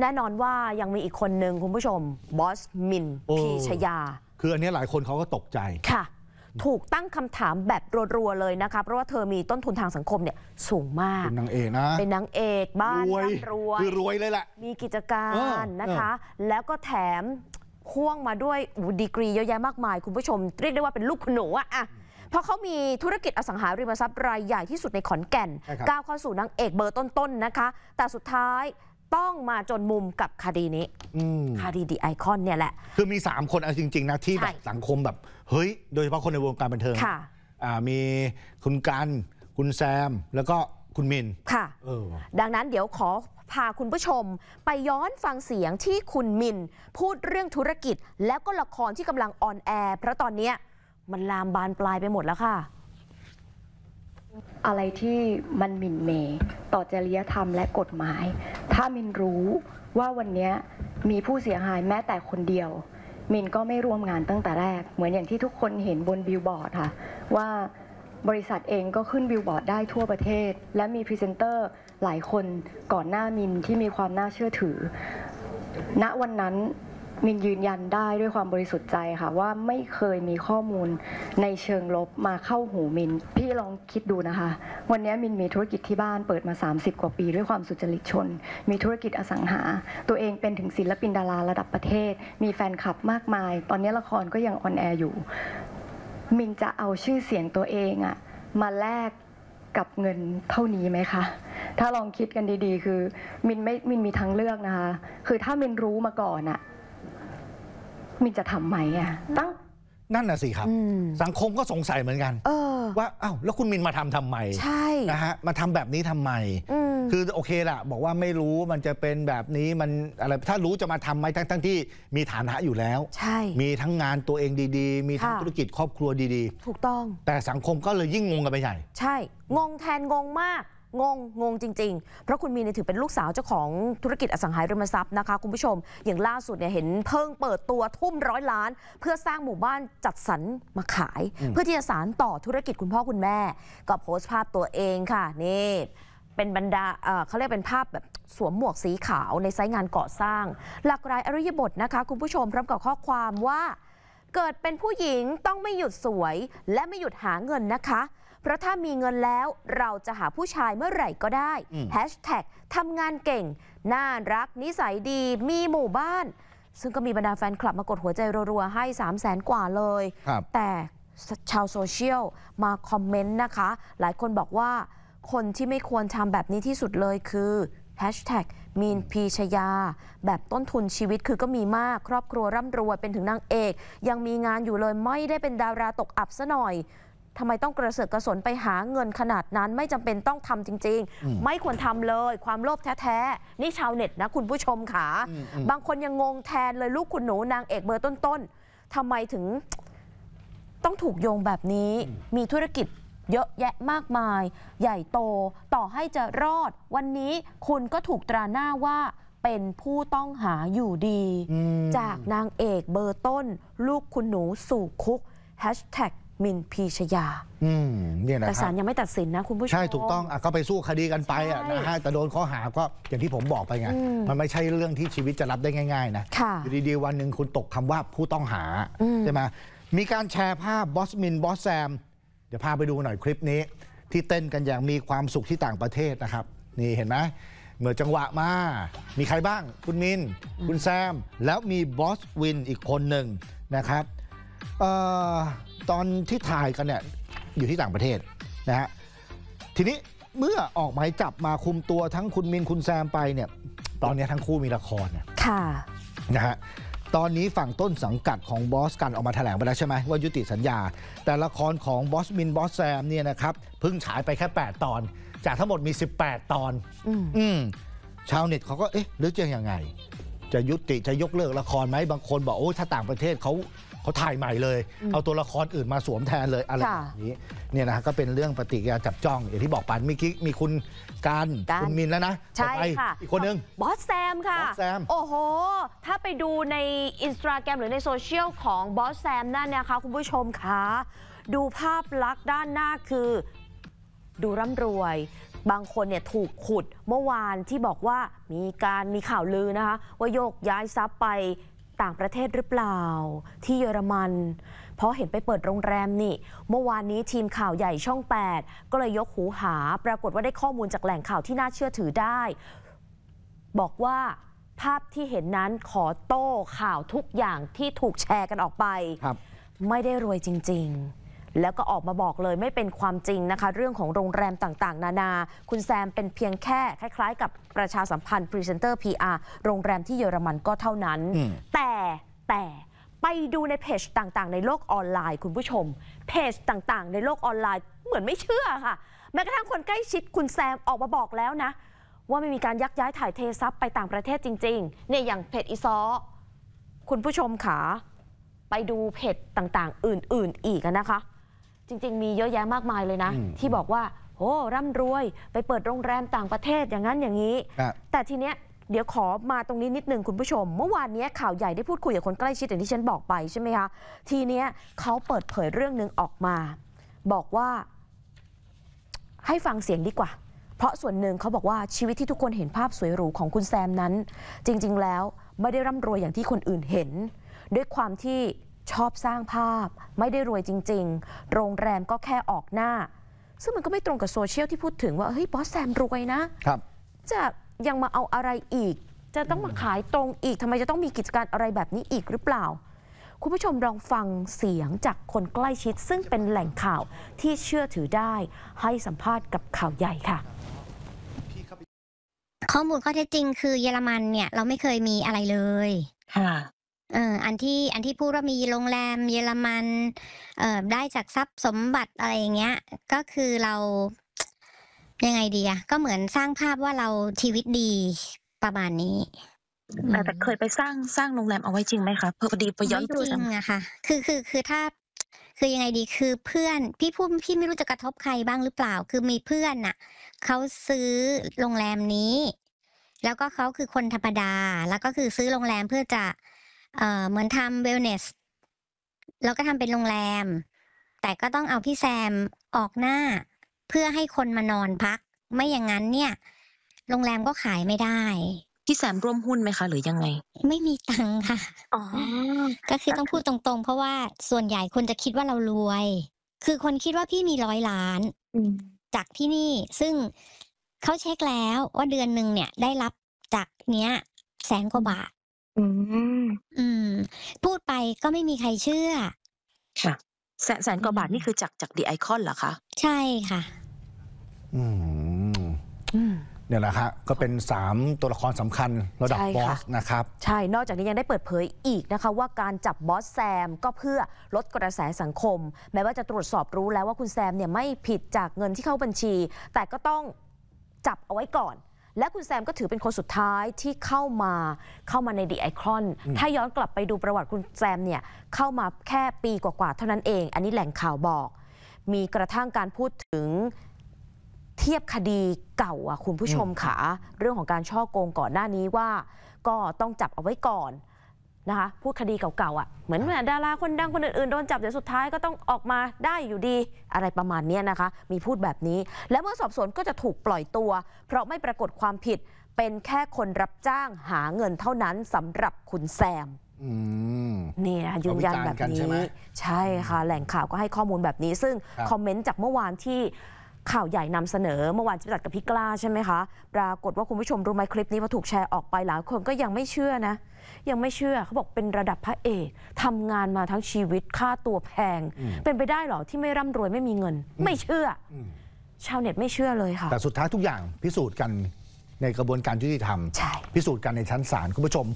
แน่นอนว่ายังมีอีกคนหนึ่งคุณผู้ชมบอสมินพีชยา คืออันนี้หลายคนเขาก็ตกใจค่ะ ถูกตั้งคำถามแบบรัวๆ เลยนะคะเพราะว่าเธอมีต้นทุนทางสังคมเนี่ยสูงมากเป็นนางเอกนะ เป็นนางเอกบ้านรวยรวยคือรวยเลยแหละมีกิจการนะคะ แล้วก็แถมพ่วงมาด้วยดีกรีเยอะแยะมากมายคุณผู้ชมเรียกได้ว่าเป็นลูกหนูอะอะเพราะเขามีธุรกิจอสังหาริมทรัพย์รายใหญ่ที่สุดในขอนแก่นก้าวเข้าสู่นางเอกเบอร์ต้นๆนะคะแต่สุดท้ายต้องมาจนมุมกับคดีนี้คดีดีไอคอนเนี่ยแหละ คือมี 3 คนเอาจริงๆนะที่แบบสังคมแบบเฮ้ย โดยเฉพาะคนในวงการบันเทิงมีคุณกัน คุณแซมแล้วก็คุณมิน ค่ะ ดังนั้นเดี๋ยวขอพาคุณผู้ชม ไปย้อนฟังเสียงที่คุณมิน พูดเรื่องธุรกิจ แล้วก็ละครที่กำลังออนแอร์เพราะตอนนี้มันลามบานปลายไปหมดแล้วค่ะ อะไรที่มันหมิ่นเมต่อจริยธรรมและกฎหมายถ้ามินรู้ว่าวันนี้มีผู้เสียหายแม้แต่คนเดียว มินก็ไม่ร่วมงานตั้งแต่แรก เหมือนอย่างที่ทุกคนเห็นบนบิลบอร์ดค่ะ ว่าบริษัทเองก็ขึ้นบิลบอร์ดได้ทั่วประเทศ และมีพรีเซนเตอร์หลายคนก่อนหน้ามินที่มีความน่าเชื่อถือณวันนั้นมินยืนยันได้ด้วยความบริสุทธิ์ใจค่ะ ว่าไม่เคยมีข้อมูลในเชิงลบมาเข้าหูมิน พี่ลองคิดดูนะคะ วันนี้มินมีธุรกิจที่บ้านเปิดมา 30 กว่าปีด้วยความสุจริตชน มีธุรกิจอสังหา ตัวเองเป็นถึงศิลปินดาราระดับประเทศ มีแฟนคลับมากมาย ตอนนี้ละครก็ยังออนแอร์อยู่ มินจะเอาชื่อเสียงตัวเองอะมาแลกกับเงินเท่านี้ไหมคะถ้าลองคิดกันดี ๆ คือ มินไม่มินมีทางเลือกนะคะ คือถ้ามินรู้มาก่อนอะมินจะทำไหมอ่ะตั้งนั่นน่ะสิครับ สังคมก็สงสัยเหมือนกันว่าอ้าวแล้วคุณมินมาทำทำไมใช่นะฮะมาทำแบบนี้ทำไม คือโอเคละบอกว่าไม่รู้มันจะเป็นแบบนี้มันอะไรถ้ารู้จะมาทำไหมทั้งทั้งที่มีฐานะอยู่แล้ว ใช่ มีทั้งงานตัวเองดีๆ มีทั้งธุรกิจ ครอบครัวดีๆถูกต้อง แต่สังคมก็เลยยิ่งงงกันไปใหญ่ใช่ งงแทนงงมากงง งงจริงๆ เพราะคุณมีเนี่ยถือเป็นลูกสาวเจ้าของธุรกิจอสังหาริมทรัพย์นะคะ คุณผู้ชม อย่างล่าสุดเนี่ยเห็นเพิ่งเปิดตัวทุ่มร้อยล้าน เพื่อสร้างหมู่บ้านจัดสรรมาขาย เพื่อที่จะสานต่อธุรกิจคุณพ่อคุณแม่ก็โพสต์ภาพตัวเองค่ะ นี่เป็นบรรดาเขาเรียกเป็นภาพแบบสวมหมวกสีขาวในไซต์งานก่อสร้าง หลากหลายอริยบทนะคะคุณผู้ชมพร้อมกับข้อความว่า เกิดเป็นผู้หญิงต้องไม่หยุดสวย และไม่หยุดหาเงินนะคะเพราะถ้ามีเงินแล้วเราจะหาผู้ชายเมื่อไหร่ก็ได้แฮชแท็กทำงานเก่ง น่ารัก นิสัยดี มีหมู่บ้าน ซึ่งก็มีบรรดาแฟนคลับมากดหัวใจรัวๆ ให้3 0 0แสนกว่าเลยแต่ชาวโซเชียลมาคอมเมนต์นะคะ หลายคนบอกว่าคนที่ไม่ควรทำแบบนี้ที่สุดเลยคือแฮชแท็กมีนพีชยาแบบต้นทุนชีวิตคือก็มีมากครอบครัวร่ำรวยเป็นถึงนางเอก ยังมีงานอยู่เลยไม่ได้เป็นดาราตกอับซะหน่อยทำไมต้องกระเสือกกระสนไปหาเงินขนาดนั้นไม่จำเป็นต้องทำจริงๆ ไม่ควรทำเลยความโลภแท้ๆ นี่ชาวเน็ตนะคุณผู้ชมค่ะบางคนยังงงแทนเลยลูกคุณหนูนางเอกเบอร์ต้นๆทำไมถึงต้องถูกโยงแบบนี้ มีธุรกิจเยอะแยะมากมาย ใหญ่โตต่อให้จะรอด วันนี้คุณก็ถูกตราหน้าว่าเป็นผู้ต้องหาอยู่ดี จากนางเอกเบอร์ต้น ลูกคุณหนูสู่คุกกมินพีชยา อืมเนี่ยนะคแต่ศาลยังไม่ตัดสินนะคุณผู้ชม ใช่ถูกต้องอ่ะก็ไปสู้คดีกันไปอ่ะนะฮะแต่โดนข้อหาก็อย่างที่ผมบอกไปไงมมันไม่ใช่เรื่องที่ชีวิตจะรับได้ง่ายๆนะค่ะดีๆวันหนึ่งคุณตกคำว่าผู้ต้องหา ใช่ไหมมีการแชร์ภาพบอสมินบอสแซม เดี๋ยวพาไปดูหน่อยคลิปนี้ ที่เต้นกันอย่างมีความสุขที่ต่างประเทศนะครับ นี่เห็นไหมเหมือนจังหวะมามีใครบ้าง คุณมินคุณแซมแล้วมีบอสวินอีกคนหนึ่งนะครับตอนที่ถ่ายกันเนี่ยอยู่ที่ต่างประเทศนะฮะทีนี้เมื่อออกหมายจับมาคุมตัวทั้งคุณมินคุณแซมไปเนี่ย ตอนนี้ทั้งคู่มีละครเนี่ยค่ะนะฮะตอนนี้ฝั่งต้นสังกัดของบอสกันออกมาแถลงไปแล้วใช่ไหมว่ายุติสัญญา แต่ละครของบอส มิน บอส แซมเนี่ยนะครับเพิ่งฉายไปแค่ 8 ตอนจากทั้งหมดมี 18 ตอนอืมชาวเน็ตเขาก็เอ๊ะหรือจะยังไง จะยุติจะยกเลิกละครไหมบางคนบอกโอ้ถ้าต่างประเทศเขาเขาถ่ายใหม่เลย เอาตัวละครอื่นมาสวมแทนเลยอะไรแบบนี้ เนี่ยนะก็เป็นเรื่องปฏิกิริยาจับจ้อง อย่างที่บอกปันมีคอกมีคุณการคุณมินแล้วนะ ใช่ค่ะอีกคนนึงบอสแซมค่ะบอสแซมโอ้โห ถ้าไปดูในอินสตาแกรมหรือในโซเชียลของบอสแซมนั่นนะคะคุณผู้ชมคะดูภาพลักษณ์ด้านหน้าคือ ดูร่ำรวย บางคนเนี่ยถูกขุดเมื่อวานที่บอกว่ามีการมีข่าวลือนะคะว่าโยกย้ายทรัพย์ไปต่างประเทศหรือเปล่าที่เยอรมัน เพราะเห็นไปเปิดโรงแรมนี่ เมื่อวานนี้ทีมข่าวใหญ่ช่อง 8 ก็เลยยกหูหา ปรากฏว่าได้ข้อมูลจากแหล่งข่าวที่น่าเชื่อถือได้ บอกว่าภาพที่เห็นนั้นขอโต้ข่าวทุกอย่างที่ถูกแชร์กันออกไปไม่ได้รวยจริง ๆแล้วก็ออกมาบอกเลยไม่เป็นความจริงนะคะ เรื่องของโรงแรมต่างๆ นานา คุณแซมเป็นเพียงแค่ คล้ายๆ กับประชาสัมพันธ์พรีเซนเตอร์ PR โรงแรมที่เยอรมันก็เท่านั้น แต่แต่ไปดูในเพจต่างๆ ในโลกออนไลน์ คุณผู้ชม เพจต่างๆ ในโลกออนไลน์เหมือนไม่เชื่อค่ะ แม้กระทั่งคนใกล้ชิดคุณแซมออกมาบอกแล้วนะ ว่าไม่มีการยักย้ายถ่ายเททรัพย์ไปต่างประเทศจริงๆ เนี่ยอย่างเพจอีซอคุณผู้ชมขาไปดูเพจต่างๆอื่นๆ อีกนะคะจริงๆ มีเยอะแยะมากมายเลยนะ ที่บอกว่าโอ้ร่ำรวย ไปเปิดโรงแรมต่างประเทศอย่างนั้นอย่างนี้ แต่ทีเนี้ยเดี๋ยวขอมาตรงนี้นิดนึงคุณผู้ชมเมื่อวานนี้ข่าวใหญ่ได้พูดคุยกับคนใกล้ชิดอย่างที่ฉันบอกไปใช่ไหมคะทีเนี้ยเขาเปิดเผยเรื่องหนึ่งออกมา บอกว่า ให้ฟังเสียงดีกว่า เพราะส่วนหนึ่งเขาบอกว่าชีวิตที่ทุกคนเห็นภาพสวยหรูของคุณแซมนั้น จริง ๆ แล้วไม่ได้ร่ำรวยอย่างที่คนอื่นเห็น ด้วยความที่ชอบสร้างภาพไม่ได้รวยจริง ๆ โรงแรมก็แค่ออกหน้า ซึ่งมันก็ไม่ตรงกับโซเชียลที่พูดถึงว่าเฮ้ยบอสแซมรวยนะครับ จะยังมาเอาอะไรอีก จะต้องมาขายตรงอีกทำไมจะต้องมีกิจการอะไรแบบนี้อีกหรือเปล่า คุณผู้ชมลองฟังเสียงจากคนใกล้ชิด ซึ่งเป็นแหล่งข่าวที่เชื่อถือได้ ให้สัมภาษณ์กับข่าวใหญ่ค่ะ ข้อมูลข้อเท็จจริงคือเยอรมันเนี่ยเราไม่เคยมีอะไรเลยค่ะเอออันที่อันที่พูดว่ามีโรงแรม เยอรมันเอ่อได้จากทรัพย์สมบัติอะไรอย่างเงี้ย ก็คือเรา ยังไงดีอะก็เหมือนสร้างภาพว่าเราชีวิตดีประมาณนี้แต่เคยไปสร้างสร้างโรงแรมเอาไว้จริงไหมคะเพอดีไปย้อนจริงอะค่ะคือคือคือถ้าคือยังไงดี คือเพื่อนพี่พูดพี่ไม่รู้จะกระทบใครบ้างหรือเปล่า คือมีเพื่อนอ่ะเขาซื้อโรงแรมนี้ แล้วก็เขาคือคนธรรมดา แล้วก็คือซื้อโรงแรมเพื่อจะเหมือนทำเวลเนสแล้วก็ทำเป็นโรงแรม แต่ก็ต้องเอาพี่แซมออกหน้า เพื่อให้คนมานอนพัก ไม่อย่างนั้นเนี่ย โรงแรมก็ขายไม่ได้พี่แซมร่วมหุ้นไหมคะหรือยังไง ไม่มีตังค์ค่ะ อ๋อ ก็คือต้องพูดตรง ๆ เพราะว่าส่วนใหญ่คนจะคิดว่าเรารวย คือคนคิดว่าพี่มีร้อยล้านจากที่นี่ซึ่งเขาเช็คแล้วว่าเดือนหนึ่งเนี่ย ได้รับจากเนี้ยแสนกว่าบาทอืม อืม พูดไปก็ไม่มีใครเชื่อ ค่ะ แสนแสนกว่าบาทนี่คือจากจากดีไอคอนเหรอคะ ใช่ค่ะ อืม เนี่ยแหละครับก็เป็น 3ตัวละครสำคัญระดับบอสนะครับ ใช่ นอกจากนี้ยังได้เปิดเผยอีกนะคะ ว่าการจับบอสแซม ก็เพื่อลดกระแสสังคม แม้ว่าจะตรวจสอบรู้แล้วว่าคุณแซมเนี่ยไม่ผิดจากเงินที่เข้าบัญชี แต่ก็ต้องจับเอาไว้ก่อนและคุณแซมก็ถือเป็นคนสุดท้ายที่เข้ามาเข้ามาในดีไอคอน ถ้าย้อนกลับไปดูประวัติคุณแซมเนี่ย เข้ามาแค่ปีกว่าๆเท่านั้นเอง อันนี้แหล่งข่าวบอก มีกระทั่งการพูดถึง เทียบคดีเก่าอ่ะคุณผู้ชมค่ะเรื่องของการช่อโกงก่อนหน้านี้ว่า ก็ต้องจับเอาไว้ก่อนนะคะ พูดคดีเก่าๆอ่ะเหมือนดาราคนดัง คนอื่นๆ โดนจับแต่สุดท้ายก็ต้องออกมาได้อยู่ดี อะไรประมาณนี้นะคะ มีพูดแบบนี้และเมื่อสอบสวนก็จะถูกปล่อยตัว เพราะไม่ปรากฏความผิด เป็นแค่คนรับจ้าง หาเงินเท่านั้นสำหรับคุณแซมเนี่ยยืนยันแบบนี้ ใช่ค่ะ แหล่งข่าวก็ให้ข้อมูลแบบนี้ ซึ่งคอมเมนต์จากเมื่อวานที่ข่าวใหญ่นำเสนอ เมื่อวานจัดกับพี่กล้าใช่ไหมคะ ปรากฏว่าคุณผู้ชมรู้ไหมคลิปนี้พอถูกแชร์ออกไปหลายคนก็ยังไม่เชื่อนะ ยังไม่เชื่อเขาบอกเป็นระดับพระเอกทำงานมาทั้งชีวิตค่าตัวแพง เป็นไปได้หรอ ที่ไม่ร่ำรวยไม่มีเงิน ไม่เชื่อ ชาวเน็ตไม่เชื่อเลยค่ะ แต่สุดท้ายทุกอย่างพิสูจน์กันในกระบวนการยุติธรรม พิสูจน์กันในชั้นศาลคุณผู้ชม